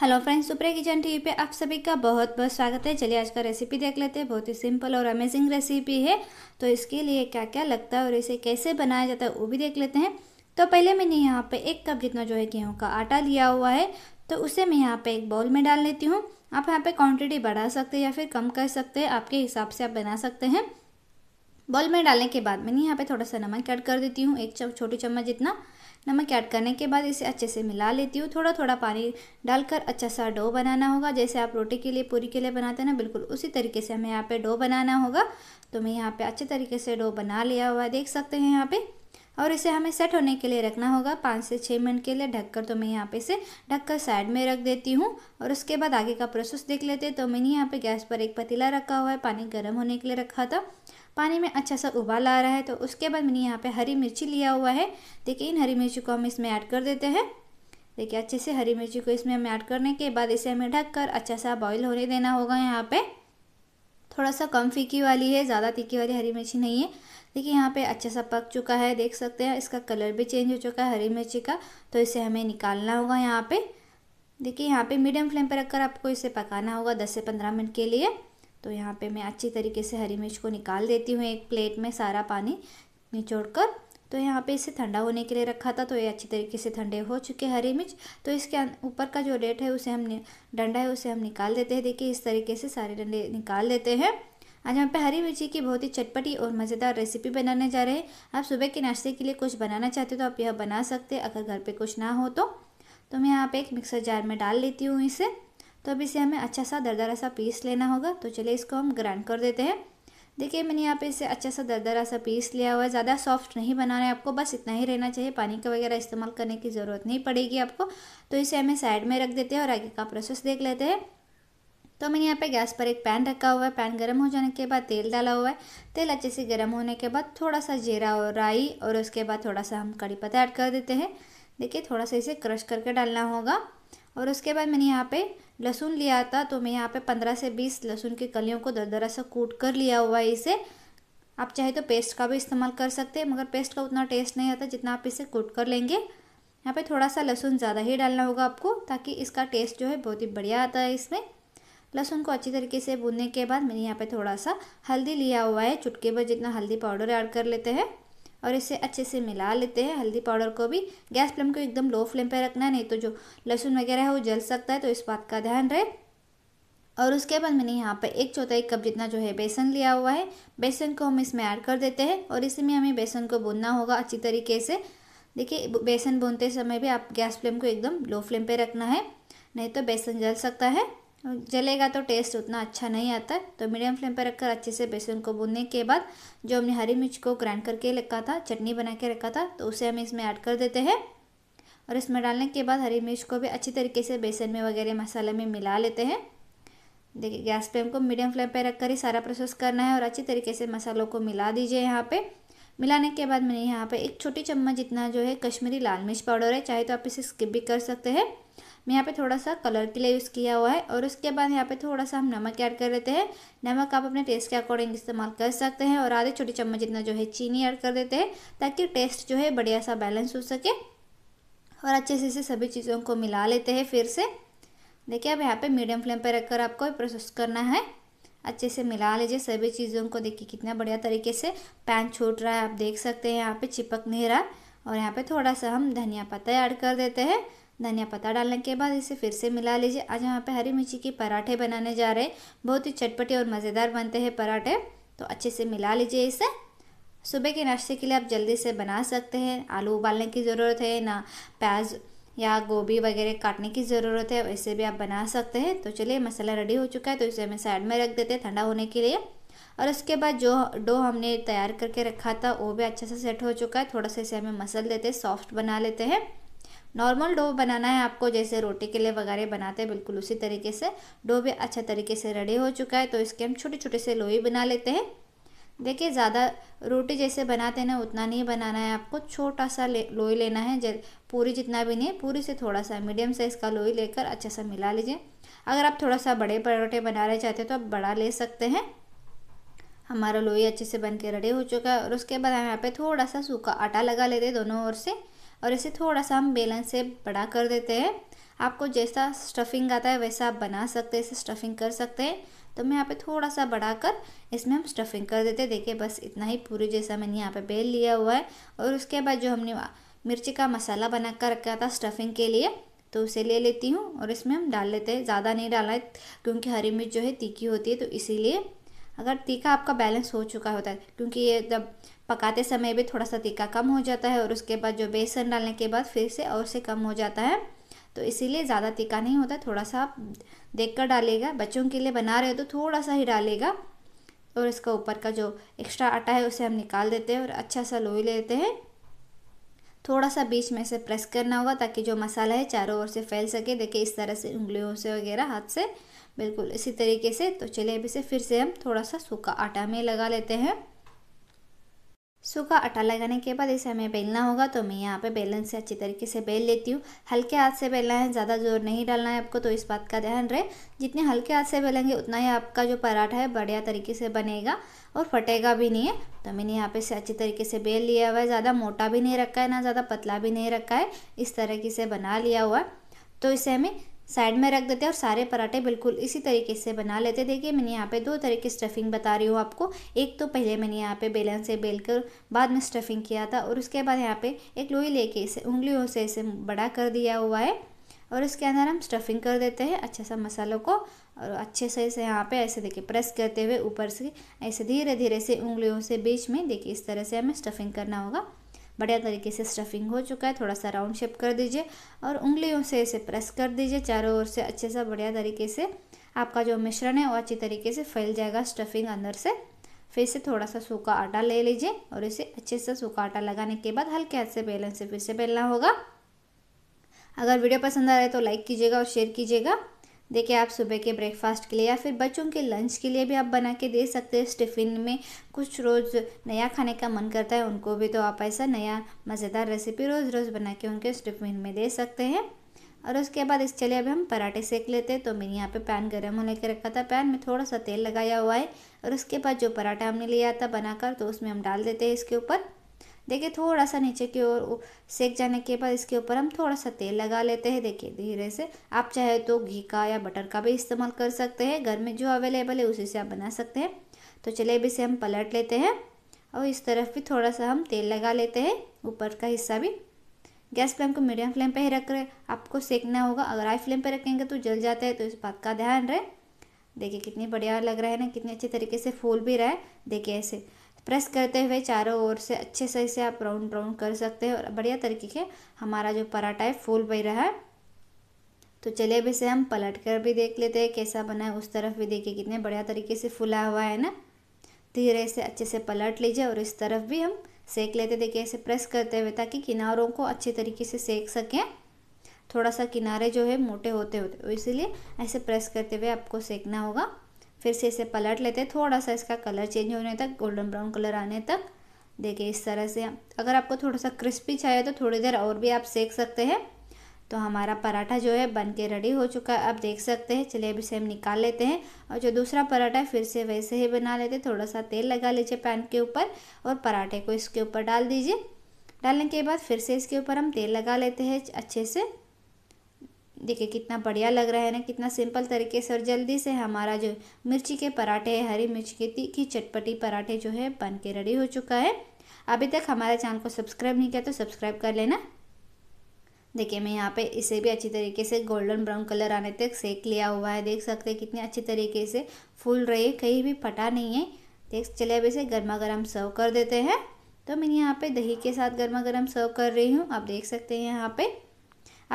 hello friends सुप्रे kitchen TV पे आप सभी का बहुत बहुत स्वागत है चलिए आज का रेसिपी देख लेते हैं बहुत ही सिंपल और अमेजिंग रेसिपी है तो इसके लिए क्या क्या लगता है और इसे कैसे बनाया जाता है वो भी देख लेते हैं तो पहले मैंने यहाँ पे एक कप जितना जो है गेहूँ का आटा लिया हुआ है तो उसे मैं यहाँ पर एक बाउल में डाल लेती हूँ आप यहाँ पर क्वान्टिटी बढ़ा सकते हैं या फिर कम कर सकते हैं आपके हिसाब से आप बना सकते हैं बॉल में डालने के बाद मैंने यहाँ पे थोड़ा सा नमक ऐड कर देती हूँ एक चम छोटी चम्मच जितना नमक ऐड करने के बाद इसे अच्छे से मिला लेती हूँ थोड़ा थोड़ा पानी डालकर अच्छा सा डो बनाना होगा जैसे आप रोटी के लिए पूरी के लिए बनाते हैं ना बिल्कुल उसी तरीके से हमें यहाँ पे डो बनाना होगा तो मैं यहाँ पे अच्छे तरीके से डो बना लिया हुआ देख सकते हैं यहाँ पर और इसे हमें सेट होने के लिए रखना होगा पाँच से छः मिनट के लिए ढककर तो मैं यहाँ पे इसे ढककर साइड में रख देती हूँ और उसके बाद आगे का प्रोसेस देख लेते हैं तो मैंने यहाँ पे गैस पर एक पतीला रखा हुआ है पानी गर्म होने के लिए रखा था पानी में अच्छा सा उबाल आ रहा है तो उसके बाद मैंने यहाँ पे हरी मिर्ची लिया हुआ है देखिए इन हरी मिर्ची को हम इसमें ऐड कर देते हैं देखिए अच्छे से हरी मिर्ची को इसमें हम ऐड करने के बाद इसे हमें ढक कर अच्छा सा बॉईल होने देना होगा यहाँ पर थोड़ा सा कम फीकी वाली है ज़्यादा तीखी वाली हरी मिर्ची नहीं है देखिए यहाँ पे अच्छा सा पक चुका है देख सकते हैं इसका कलर भी चेंज हो चुका है हरी मिर्ची का तो इसे हमें निकालना होगा यहाँ पे देखिए यहाँ पे मीडियम फ्लेम पर रखकर आपको इसे पकाना होगा 10 से 15 मिनट के लिए तो यहाँ पे मैं अच्छी तरीके से हरी मिर्च को निकाल देती हूँ एक प्लेट में सारा पानी निचोड़ कर तो यहाँ पे इसे ठंडा होने के लिए रखा था तो ये अच्छी तरीके से ठंडे हो चुके हरी मिर्च तो इसके ऊपर का जो डेट है उसे हम डंडा है उसे हम निकाल देते हैं देखिए इस तरीके से सारे डंडे निकाल देते हैं आज हम पे हरी मिर्ची की बहुत ही चटपटी और मज़ेदार रेसिपी बनाने जा रहे हैं आप सुबह के नाश्ते के लिए कुछ बनाना चाहते हो तो आप यह बना सकते हैं अगर घर पे कुछ ना हो तो तो मैं यहाँ पे एक मिक्सर जार में डाल लेती हूँ इसे तो अब इसे हमें अच्छा सा दरदरा सा पीस लेना होगा तो चलिए इसको हम ग्राइंड कर देते हैं देखिए मैंने यहाँ पे इसे अच्छा सा दरदरा सा पीस लिया हुआ है ज़्यादा सॉफ्ट नहीं बनाना है आपको बस इतना ही रहना चाहिए पानी का वगैरह इस्तेमाल करने की ज़रूरत नहीं पड़ेगी आपको तो इसे हमें साइड में रख देते हैं और आगे का प्रोसेस देख लेते हैं तो मैंने यहाँ पे गैस पर एक पैन रखा हुआ है पैन गर्म हो जाने के बाद तेल डाला हुआ है तेल अच्छे से गर्म होने के बाद थोड़ा सा जीरा और राई और उसके बाद थोड़ा सा हम कड़ी पत्ता ऐड कर देते हैं देखिए थोड़ा सा इसे क्रश करके डालना होगा और उसके बाद मैंने यहाँ पे लहसुन लिया था तो मैं यहाँ पे पंद्रह से बीस लहसुन की कलियों को दरदरा सा कूट कर लिया हुआ है इसे आप चाहे तो पेस्ट का भी इस्तेमाल कर सकते हैं मगर पेस्ट का उतना टेस्ट नहीं आता जितना आप इसे कूट कर लेंगे यहाँ पे थोड़ा सा लहसुन ज़्यादा ही डालना होगा आपको ताकि इसका टेस्ट जो है बहुत ही बढ़िया आता है इसमें लहसुन को अच्छी तरीके से भूनने के बाद मैंने यहाँ पर थोड़ा सा हल्दी लिया हुआ है चुटके पर जितना हल्दी पाउडर ऐड कर लेते हैं और इसे अच्छे से मिला लेते हैं हल्दी पाउडर को भी गैस फ्लेम को एकदम लो फ्लेम पर रखना नहीं तो जो लहसुन वगैरह है वो जल सकता है तो इस बात का ध्यान रहे और उसके बाद मैंने यहाँ पर एक चौथाई कप जितना जो है बेसन लिया हुआ है बेसन को हम इसमें ऐड कर देते हैं और इसमें हमें बेसन को भूनना होगा अच्छी तरीके से देखिए बेसन भूनते समय भी आप गैस फ्लेम को एकदम लो फ्लेम पे रखना है नहीं तो बेसन जल सकता है जलेगा तो टेस्ट उतना अच्छा नहीं आता है तो मीडियम फ्लेम पर रखकर अच्छे से बेसन को भूनने के बाद जो हमने हरी मिर्च को ग्राइंड करके रखा था चटनी बना के रखा था तो उसे हम इसमें ऐड कर देते हैं और इसमें डालने के बाद हरी मिर्च को भी अच्छी तरीके से बेसन में वगैरह मसाले में मिला लेते हैं देखिए गैस पे हमको मीडियम फ्लेम पर रखकर ही सारा प्रोसेस करना है और अच्छी तरीके से मसालों को मिला दीजिए यहाँ पे मिलाने के बाद मैंने यहाँ पे एक छोटी चम्मच जितना जो है कश्मीरी लाल मिर्च पाउडर है चाहे तो आप इसे स्किप भी कर सकते हैं मैं यहाँ पे थोड़ा सा कलर के लिए यूज़ किया हुआ है और उसके बाद यहाँ पे थोड़ा सा हम नमक ऐड कर देते हैं नमक आप अपने टेस्ट के अकॉर्डिंग इस्तेमाल कर सकते हैं और आधे छोटी चम्मच जितना जो है चीनी ऐड कर देते हैं ताकि टेस्ट जो है बढ़िया सा बैलेंस हो सके और अच्छे से इसे सभी चीज़ों को मिला लेते हैं फिर से देखिए अब यहाँ पर मीडियम फ्लेम पर रखकर आपको प्रोसेस करना है अच्छे से मिला लीजिए सभी चीज़ों को देखिए कितना बढ़िया तरीके से पैन छूट रहा है आप देख सकते हैं यहाँ पे चिपक नहीं रहा और यहाँ पे थोड़ा सा हम धनिया पत्ता ऐड कर देते हैं धनिया पत्ता डालने के बाद इसे फिर से मिला लीजिए आज हम यहाँ पे हरी मिर्ची के पराठे बनाने जा रहे हैं बहुत ही चटपटे और मज़ेदार बनते हैं पराठे तो अच्छे से मिला लीजिए इसे सुबह के नाश्ते के लिए आप जल्दी से बना सकते हैं आलू उबालने की ज़रूरत है ना प्याज या गोभी वगैरह काटने की ज़रूरत है वैसे भी आप बना सकते हैं तो चलिए मसाला रेडी हो चुका है तो इसे हमें साइड में रख देते हैं ठंडा होने के लिए और उसके बाद जो डो हमने तैयार करके रखा था वो भी अच्छा से सेट हो चुका है थोड़ा सा इसे हमें मसल देते हैं सॉफ्ट बना लेते हैं नॉर्मल डो बनाना है आपको जैसे रोटी के लिए वगैरह बनाते हैं बिल्कुल उसी तरीके से डो भी अच्छा तरीके से रेडी हो चुका है तो इसके हम छोटे छोटे से लोई बना लेते हैं देखिए ज़्यादा रोटी जैसे बनाते हैं ना उतना नहीं बनाना है आपको छोटा सा ले, लोई लेना है पूरी जितना भी नहीं पूरी से थोड़ा सा मीडियम साइज़ का लोई लेकर अच्छा सा मिला लीजिए अगर आप थोड़ा सा बड़े परोठे बनाना चाहते हैं तो आप बड़ा ले सकते हैं हमारा लोई अच्छे से बन के रेडी हो चुका है और उसके बाद हम यहाँ पे थोड़ा सा सूखा आटा लगा लेते हैं दोनों ओर से और इसे थोड़ा सा हम बेलन से बड़ा कर देते हैं आपको जैसा स्टफिंग आता है वैसा आप बना सकते हैं इसे स्टफिंग कर सकते हैं तो मैं यहाँ पे थोड़ा सा बढ़ा कर इसमें हम स्टफिंग कर देते हैं देखिए बस इतना ही पूरी जैसा मैंने यहाँ पे बेल लिया हुआ है और उसके बाद जो हमने मिर्ची का मसाला बना कर रखा था स्टफिंग के लिए तो उसे ले लेती हूँ और इसमें हम डाल लेते हैं ज़्यादा नहीं डाला है क्योंकि हरी मिर्च जो है तीखी होती है तो इसीलिए अगर तीखा आपका बैलेंस हो चुका होता है क्योंकि ये जब पकाते समय भी थोड़ा सा तीखा कम हो जाता है और उसके बाद जो बेसन डालने के बाद फिर से और से कम हो जाता है तो इसीलिए ज़्यादा तीखा नहीं होता थोड़ा सा आप देख कर डालेगा बच्चों के लिए बना रहे हो तो थोड़ा सा ही डालेगा और इसका ऊपर का जो एक्स्ट्रा आटा है उसे हम निकाल देते हैं और अच्छा सा लोई लेते हैं थोड़ा सा बीच में से प्रेस करना होगा ताकि जो मसाला है चारों ओर से फैल सके देखिए इस तरह से उंगलियों से वगैरह हाथ से बिल्कुल इसी तरीके से तो चलिए अभी से फिर से हम थोड़ा सा सूखा आटा में लगा लेते हैं सूखा आटा लगाने के बाद इसे हमें बेलना होगा तो मैं यहाँ पे बेलन से अच्छी तरीके से बेल लेती हूँ हल्के हाथ से बेलना है ज़्यादा जोर नहीं डालना है आपको तो इस बात का ध्यान रहे जितने हल्के हाथ से बेलेंगे उतना ही आपका जो पराठा है बढ़िया तरीके से बनेगा और फटेगा भी नहीं है तो मैंने यहाँ पे से अच्छी तरीके से बेल लिया हुआ है ज़्यादा मोटा भी नहीं रखा है ना ज़्यादा पतला भी नहीं रखा है इस तरीके से बना लिया हुआ है तो इसे हमें साइड में रख देते हैं और सारे पराठे बिल्कुल इसी तरीके से बना लेते देखिए मैंने यहाँ पे दो तरह की स्टफिंग बता रही हूँ आपको एक तो पहले मैंने यहाँ पे बेलन से बेल कर बाद में स्टफिंग किया था और उसके बाद यहाँ पे एक लोई लेके इसे उंगलियों से इसे बड़ा कर दिया हुआ है और इसके अंदर हम स्टफिंग कर देते हैं अच्छे सा मसालों को और अच्छे से इसे यहाँ पे ऐसे देखिए प्रेस करते हुए ऊपर से ऐसे धीरे धीरे से उंगलियों से बीच में देखिए इस तरह से हमें स्टफिंग करना होगा बढ़िया तरीके से स्टफिंग हो चुका है थोड़ा सा राउंड शेप कर दीजिए और उंगलियों से इसे प्रेस कर दीजिए चारों ओर से अच्छे सा बढ़िया तरीके से आपका जो मिश्रण है वो अच्छी तरीके से फैल जाएगा स्टफिंग अंदर से फिर से थोड़ा सा सूखा आटा ले लीजिए और इसे अच्छे से सूखा आटा लगाने के बाद हल्के हाथ से बेलन से फिर से बेलना होगा अगर वीडियो पसंद आ रहा है तो लाइक कीजिएगा और शेयर कीजिएगा देखिए आप सुबह के ब्रेकफास्ट के लिए या फिर बच्चों के लंच के लिए भी आप बना के दे सकते हैं टिफ़िन में कुछ रोज़ नया खाने का मन करता है उनको भी तो आप ऐसा नया मज़ेदार रेसिपी रोज़ रोज़ बना के उनके टिफ़िन में दे सकते हैं और उसके बाद इस चलिए अब हम पराठे सेक लेते हैं तो मैंने यहाँ पे पैन गर्म होने के रखा था पैन में थोड़ा सा तेल लगाया हुआ है और उसके बाद जो पराठा हमने लिया था बनाकर तो उसमें हम डाल देते हैं इसके ऊपर देखिए थोड़ा सा नीचे की ओर सेक जाने के बाद इसके ऊपर हम थोड़ा सा तेल लगा लेते हैं देखिए धीरे से आप चाहे तो घी का या बटर का भी इस्तेमाल कर सकते हैं घर में जो अवेलेबल है उसी से आप बना सकते हैं तो चलिए भी इसे हम पलट लेते हैं और इस तरफ भी थोड़ा सा हम तेल लगा लेते हैं ऊपर का हिस्सा भी गैस फ्लेम को मीडियम फ्लेम पर ही रख रहे आपको सेकना होगा अगर हाई फ्लेम पर रखेंगे तो जल जाता है तो इस बात का ध्यान रहे देखिए कितनी बढ़िया लग रहा है ना कितने अच्छे तरीके से फूल भी रहा है देखिए ऐसे प्रेस करते हुए चारों ओर से अच्छे से इसे आप राउंड राउंड कर सकते हैं और बढ़िया तरीके के हमारा जो पराठा है फूल बन रहा है तो चलिए अब इसे हम पलट कर भी देख लेते हैं कैसा बना है उस तरफ भी देखिए कितने बढ़िया तरीके से फुला हुआ है ना धीरे तो से अच्छे से पलट लीजिए और इस तरफ भी हम सेक लेते देखिए ऐसे प्रेस करते हुए ताकि किनारों को अच्छे तरीके से सेक सकें थोड़ा सा किनारे जो है मोटे होते होते तो इसीलिए ऐसे प्रेस करते हुए आपको सेकना होगा फिर से इसे पलट लेते हैं थोड़ा सा इसका कलर चेंज होने तक गोल्डन ब्राउन कलर आने तक देखिए इस तरह से अगर आपको थोड़ा सा क्रिस्पी चाहिए तो थोड़ी देर और भी आप सेक सकते हैं तो हमारा पराठा जो है बन के रेडी हो चुका है आप देख सकते हैं चलिए अब इसे हम निकाल लेते हैं और जो दूसरा पराठा है फिर से वैसे ही बना लेते हैं थोड़ा सा तेल लगा लीजिए पैन के ऊपर और पराठे को इसके ऊपर डाल दीजिए डालने के बाद फिर से इसके ऊपर हम तेल लगा लेते हैं अच्छे से देखिए कितना बढ़िया लग रहा है ना कितना सिंपल तरीके से और जल्दी से हमारा जो मिर्ची के पराठे है हरी मिर्च के तीखी चटपटी पराठे जो है बन के रेडी हो चुका है अभी तक हमारे चैनल को सब्सक्राइब नहीं किया तो सब्सक्राइब कर लेना देखिए मैं यहाँ पे इसे भी अच्छी तरीके से गोल्डन ब्राउन कलर आने तक सेक लिया हुआ है देख सकते हैं कितने अच्छे तरीके से फूल रही है कहीं भी फटा नहीं है देख चले अब इसे गर्मा गर्म सर्व कर देते हैं तो मैंने यहाँ पे दही के साथ गर्मा गर्म सर्व कर रही हूँ आप देख सकते हैं यहाँ पर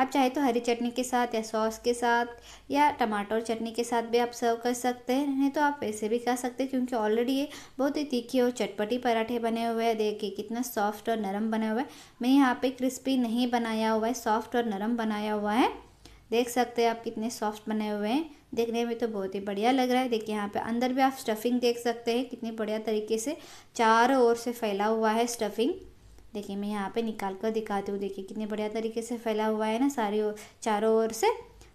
आप चाहे तो हरी चटनी के साथ या सॉस के साथ या टमाटर चटनी के साथ भी आप सर्व कर सकते हैं नहीं तो आप वैसे भी खा सकते हैं क्योंकि ऑलरेडी ये बहुत ही तीखे और चटपटी पराठे बने हुए हैं देखिए कितना सॉफ्ट और नरम बना हुआ है मैं यहाँ पे क्रिस्पी नहीं बनाया हुआ है सॉफ्ट और नरम बनाया हुआ है देख सकते हैं आप कितने सॉफ्ट बने हुए हैं देखने में तो बहुत ही बढ़िया लग रहा है देखिए यहाँ पे अंदर भी आप स्टफिंग देख सकते हैं कितनी बढ़िया तरीके से चारों ओर से फैला हुआ है स्टफिंग देखिए मैं यहाँ पे निकाल कर दिखाती हूँ देखिए कितने बढ़िया तरीके से फैला हुआ है ना सारी ओर चारों ओर से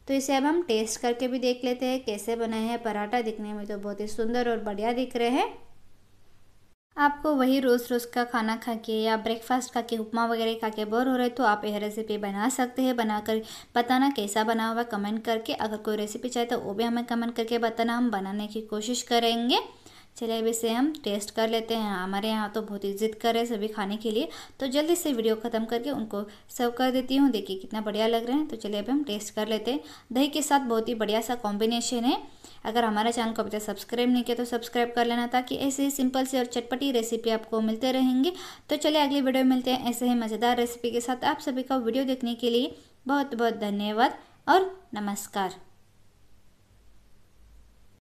तो इसे अब हम टेस्ट करके भी देख लेते हैं कैसे बनाए हैं पराठा दिखने में तो बहुत ही सुंदर और बढ़िया दिख रहे हैं आपको वही रोज़ रोज़ का खाना खा के या ब्रेकफास्ट खा के उपमा वगैरह खा के बोर हो रहे तो आप यह रेसिपी बना सकते हैं बनाकर बताना कैसा बना हुआ कमेंट करके अगर कोई रेसिपी चाहे तो वो भी हमें कमेंट करके बताना हम बनाने की कोशिश करेंगे चलिए अभी से हम टेस्ट कर लेते हैं हमारे यहाँ तो बहुत ही जिद कर रहे हैं सभी खाने के लिए तो जल्दी से वीडियो ख़त्म करके उनको सर्व कर देती हूँ देखिए कितना बढ़िया लग रहे हैं तो चलिए अभी हम टेस्ट कर लेते हैं दही के साथ बहुत ही बढ़िया सा कॉम्बिनेशन है अगर हमारा चैनल को अभी तक सब्सक्राइब नहीं किया तो सब्सक्राइब कर लेना ताकि ऐसे ही सिंपल से और चटपटी रेसिपी आपको मिलते रहेंगे तो चलिए अगले वीडियो मिलते हैं ऐसे ही मज़ेदार रेसिपी के साथ आप सभी का वीडियो देखने के लिए बहुत बहुत धन्यवाद और नमस्कार